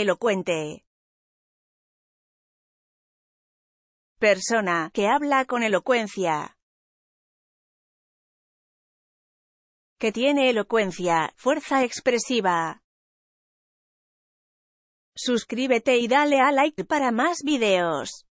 elocuente. Persona que habla con elocuencia. Que tiene elocuencia, fuerza expresiva. Suscríbete y dale a like para más videos.